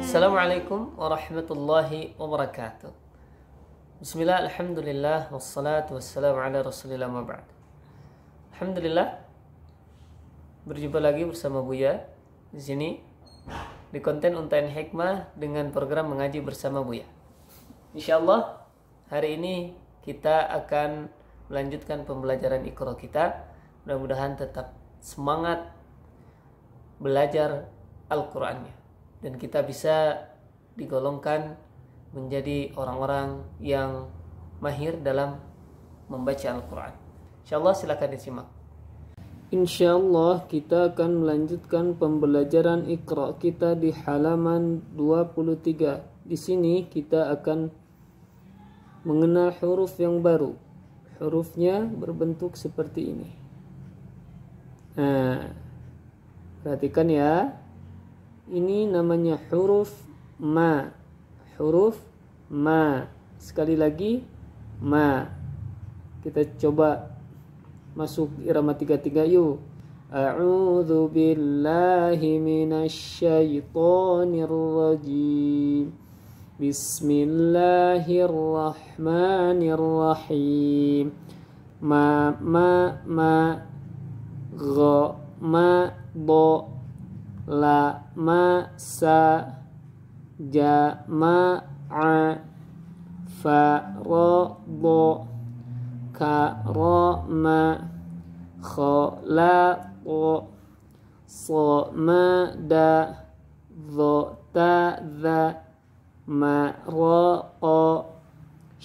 Assalamualaikum warahmatullahi wabarakatuh. Bismillah, alhamdulillah, wassalatu wassalamu ala rasulillah ma'ba'd. Alhamdulillah, berjumpa lagi bersama Buya di sini di konten Untain Hikmah dengan program mengaji bersama Buya. Insyaallah hari ini kita akan melanjutkan pembelajaran ikhra kita. Mudah-mudahan tetap semangat belajar Al-Qur'annya dan kita bisa digolongkan menjadi orang-orang yang mahir dalam membaca Al-Qur'an. Insyaallah silakan disimak. Insyaallah kita akan melanjutkan pembelajaran Iqra kita di halaman 23. Di sini kita akan mengenal huruf yang baru. Hurufnya berbentuk seperti ini. Nah, Perhatikan ya. Ini namanya huruf ma. Huruf ma. Sekali lagi ma. Kita coba masuk irama tiga tiga yuk. A'udzu billahi minasyaitonir rajim. Bismillahirrahmanirrahim. Ma ma ma gha ma bo la ma sa ja ma a fa ro bo ka ro ma kho la o so ma da zo ta da ma ro o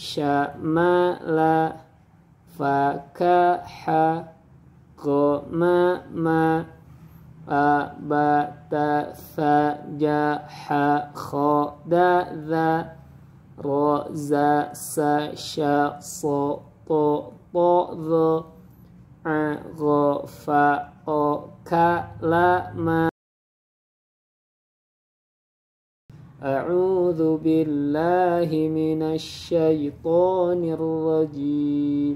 sha ma la fa ka ha ko ma ma أ ب ت ث ج ح خ د ذ أعوذ بالله من الشيطان الرجيم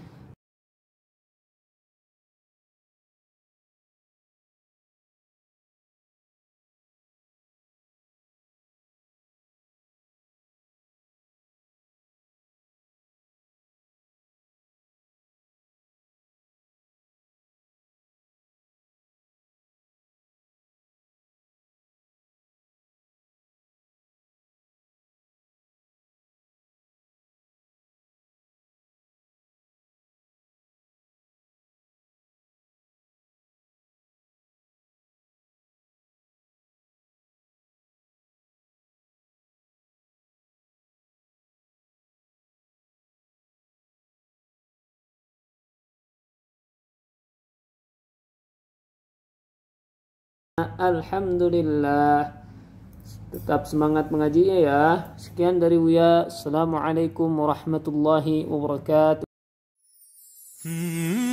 Alhamdulillah. Tetap semangat mengajinya ya. Sekian dari Wia. Assalamualaikum warahmatullahi wabarakatuh. Hmm.